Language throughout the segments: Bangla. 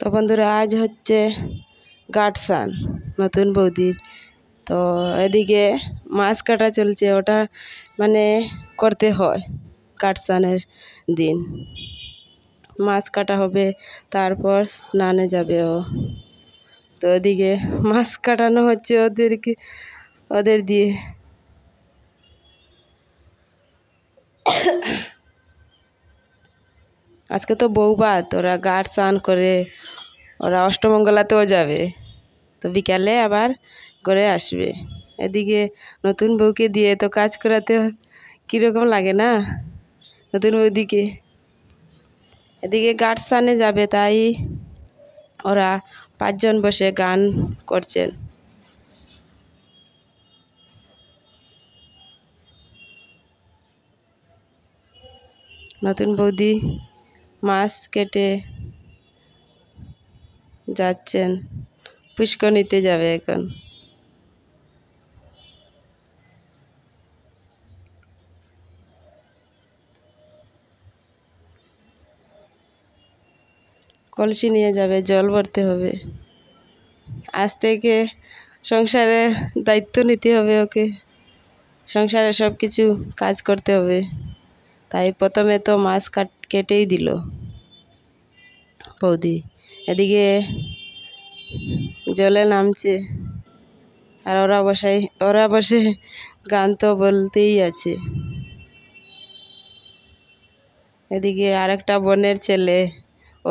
তো বন্ধুরা আজ হচ্ছে গাটসান নতুন বৌদির তো এদিকে মাছ কাটা চলছে ওটা মানে করতে হয় কাটসানের দিন মাছ কাটা হবে তারপর স্নানে যাবে ও তো ওদিকে মাছ কাটানো হচ্ছে ওদেরকে ওদের দিয়ে আজকে তো বৌবাত ওরা গাট স্নান করে ওরা অষ্টমঙ্গলাতেও যাবে তো বিকালে আবার করে আসবে এদিকে নতুন বউকে দিয়ে তো কাজ করাতে কীরকম লাগে না নতুন বৌদিকে এদিকে গাট স্নানে যাবে তাই ওরা পাঁচজন বসে গান করছেন নতুন বৌদি মাছ কেটে যাচ্ছেন পুষ্ক নিতে যাবে এখন কলসি নিয়ে যাবে জল ভরতে হবে আজ থেকে সংসারের দায়িত্ব নিতে হবে ওকে সংসারে সব কিছু কাজ করতে হবে তাই প্রথমে তো মাছ কাট কেটেই দিল বৌদি এদিকে জলে নামছে আর ওরা বসাই ওরা বসে গান তো বলতেই আছে এদিকে আরেকটা বোনের ছেলে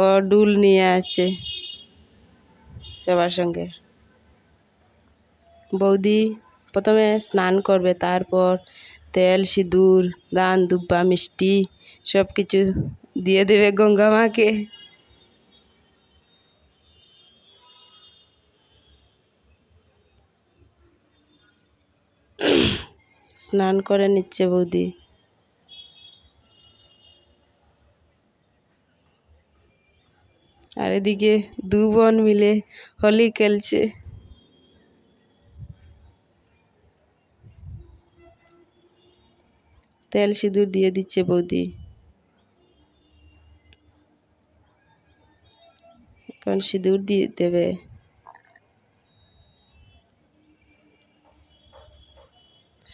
ও ডুল নিয়ে আছে সবার সঙ্গে বৌদি প্রথমে স্নান করবে তারপর তেল সিঁদুর দান দুব্বা মিষ্টি সব কিছু দিয়ে দেবে গঙ্গা মাকে স্নান করে নিচ্ছে বৌদি আর এদিকে দু বোন মিলে হোলি খেলছে তেল সিঁদুর দিয়ে দিচ্ছে বৌদি এখন সিঁদুর দিয়ে দেবে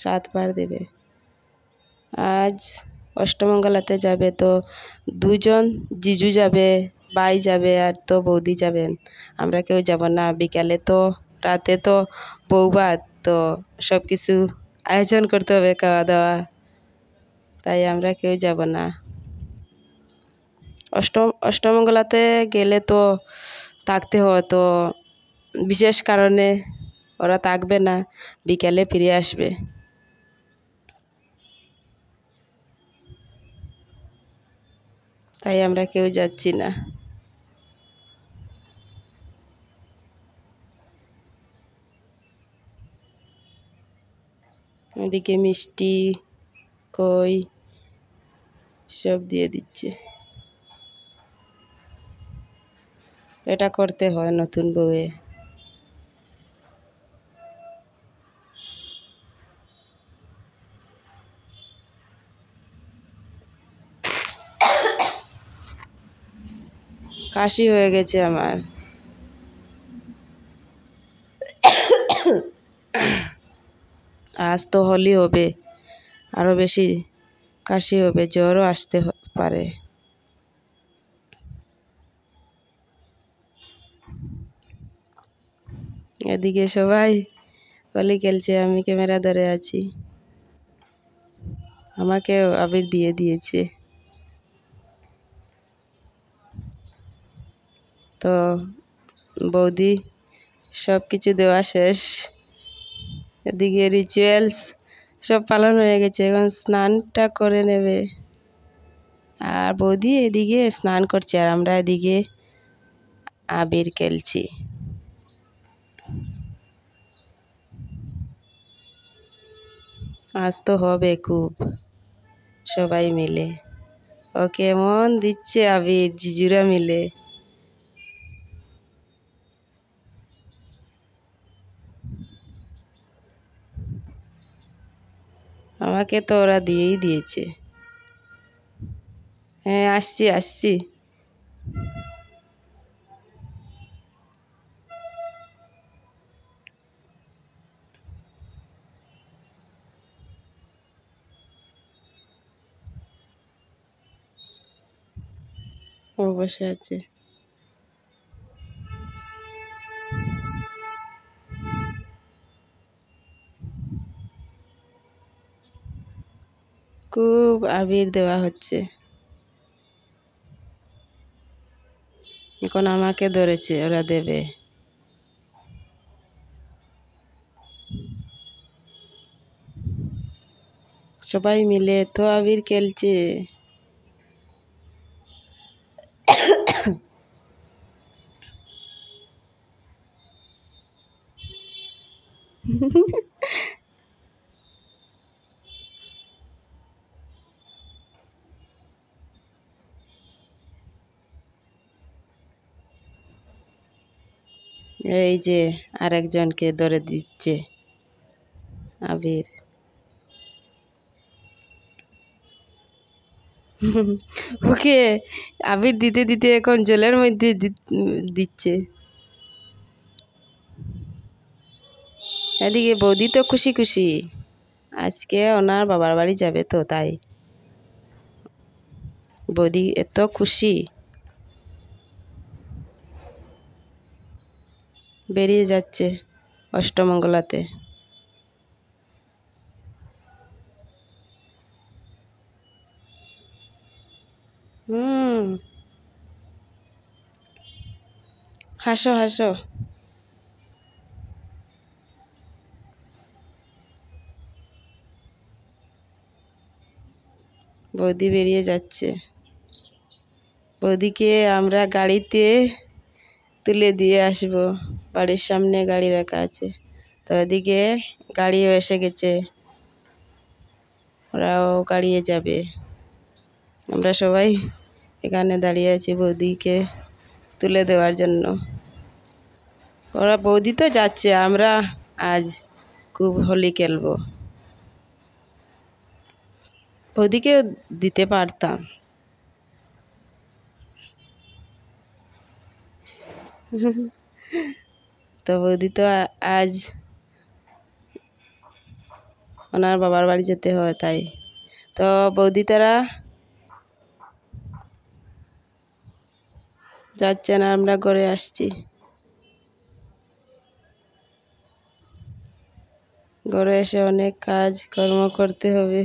সাতবার দেবে আজ অষ্টমঙ্গলাতে যাবে তো দুজন জিজু যাবে বাই যাবে আর তো বৌদি যাবেন আমরা কেউ যাব না বিকালে তো রাতে তো বৌবাদ তো সব কিছু আয়োজন করতে হবে খাওয়া দাওয়া তাই আমরা কেউ যাব না অষ্টম অষ্টমঙ্গলাতে গেলে তো থাকতে হয় তো বিশেষ কারণে ওরা থাকবে না বিকেলে ফিরে আসবে তাই আমরা কেউ যাচ্ছি না ওদিকে মিষ্টি কই সব দিয়ে দিচ্ছে এটা করতে হয় নতুন বউয়ে কাশি হয়ে গেছে আমার আজ তো হলি হবে আরও বেশি কাশি হবে জ্বরও আসতে পারে এদিকে সবাই হোলি খেলছে আমি ক্যামেরা ধরে আছি আমাকে আবির দিয়ে দিয়েছে তো বৌদি সব কিছু দেওয়া শেষ এদিকে রিচুয়ালস সব পালন হয়ে গেছে এখন স্নানটা করে নেবে আর বৌদি এদিকে স্নান করছে আর আমরা এদিকে আবির খেলছি আজ তো হবে খুব সবাই মিলে ওকে মন দিচ্ছে আবির জিজুরা মিলে আমাকে তো ওরা দিয়েই দিয়েছে হ্যাঁ আসছি আসছি ও বসে আছে খুব আবির দেওয়া হচ্ছে এখন আমাকে ধরেছে ওরা দেবে সবাই মিলে তো আবির খেলছে এই যে আরেকজনকে ধরে দিচ্ছে আবির ওকে আবির দিতে দিতে এখন জলের মধ্যে দিচ্ছে এদিকে বৌদি তো খুশি খুশি আজকে ওনার বাবার বাড়ি যাবে তো তাই বৌদি এত খুশি বেরিয়ে যাচ্ছে অষ্টমঙ্গলাতে হুম হাসো হাসো বৌদি বেরিয়ে যাচ্ছে বৌদিকে আমরা গাড়িতে তুলে দিয়ে আসবো বাড়ির সামনে গাড়ি রাখা আছে তো এদিকে গাড়িও এসে গেছে ওরাও গাড়িয়ে যাবে আমরা সবাই এখানে দাঁড়িয়ে আছি বৌদিকে তুলে দেওয়ার জন্য ওরা বৌদি তো যাচ্ছে আমরা আজ খুব হোলি খেলব বৌদিকেও দিতে পারতাম তো বৌদি তো আজ ওনার বাবার বাড়ি যেতে হয় তাই তো বৌদি তারা যাচ্ছে না আমরা ঘরে আসছি ঘরে এসে অনেক কাজ কর্ম করতে হবে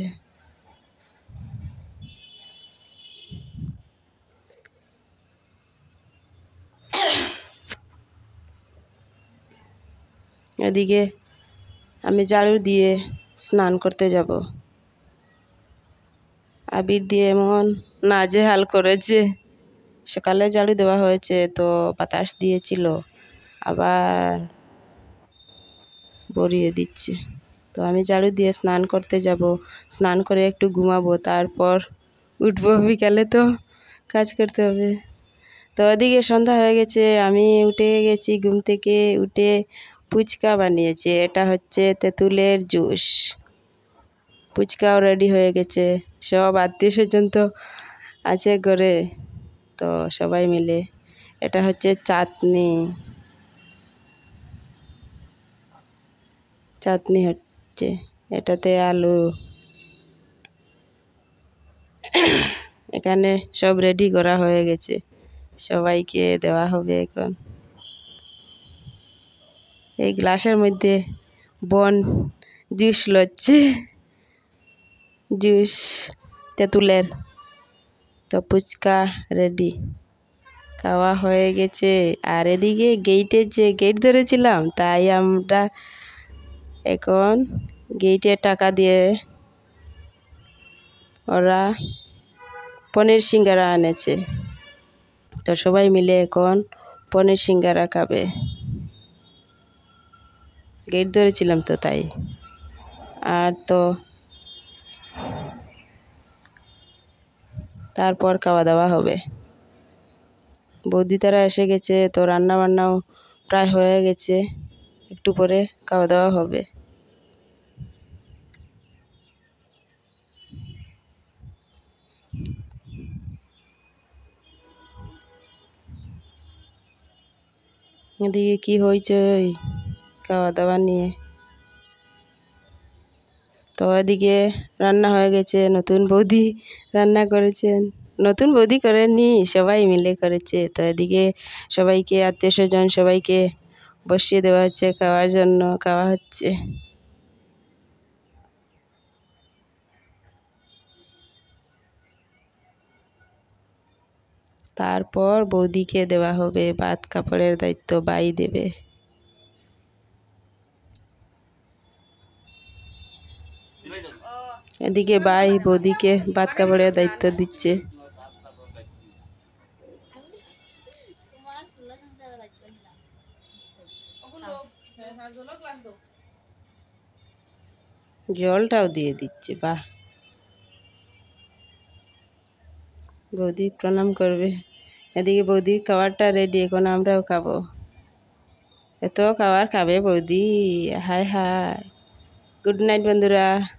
এদিকে আমি ঝাড়ু দিয়ে স্নান করতে যাব আবির দিয়ে এমন হাল করেছে সকালে ঝাড়ু দেওয়া হয়েছে তো বাতাস দিয়েছিল আবার বরিয়ে দিচ্ছে তো আমি ঝাড়ু দিয়ে স্নান করতে যাব স্নান করে একটু ঘুমাবো তারপর উঠবো বিকালে তো কাজ করতে হবে তো ওদিকে সন্ধ্যা হয়ে গেছে আমি উঠে গেছি ঘুম থেকে উঠে ফুচকা বানিয়েছি এটা হচ্ছে তেঁতুলের জুস ফুচকাও রেডি হয়ে গেছে সব আত্মীয় স্বজন তো আছে ঘরে তো সবাই মিলে এটা হচ্ছে চাটনি চাটনি হচ্ছে এটাতে আলু এখানে সব রেডি করা হয়ে গেছে সবাইকে দেওয়া হবে এখন এই গ্লাসের মধ্যে বন জুস লচ্ছে জুস তেঁতুলের তো ফুচকা রেডি খাওয়া হয়ে গেছে আর এদিকে গেইটে যে গেট ধরেছিলাম তাই আমরা এখন গেইটে টাকা দিয়ে ওরা পনির সিঙ্গারা আনেছে তো সবাই মিলে এখন পনির সিঙ্গারা খাবে গেট ধরেছিলাম তো তাই আর তো তারপর খাওয়া দাওয়া হবে বৌদি তারা এসে গেছে তো রান্না বান্নাও প্রায় হয়ে গেছে একটু পরে খাওয়া দাওয়া হবে এদিকে কি হয়েছে খাওয়া দাওয়া নিয়ে তো এদিকে রান্না হয়ে গেছে নতুন বৌদি রান্না করেছেন নতুন বৌদি করেনি সবাই মিলে করেছে তো এদিকে সবাইকে আত্মীয় স্বজন সবাইকে বসিয়ে দেওয়া হচ্ছে খাওয়ার জন্য খাওয়া হচ্ছে তারপর বৌদিকে দেওয়া হবে ভাত কাপড়ের দায়িত্ব বাই দেবে এদিকে ভাই বৌদিকে ভাত কাপড়ের দায়িত্ব দিচ্ছে জলটাও দিয়ে দিচ্ছে বাহ বৌদি প্রণাম করবে এদিকে বৌদির খাবারটা রেডি এখন আমরাও খাবো এত খাবার খাবে বৌদি হায় হায় গুড নাইট বন্ধুরা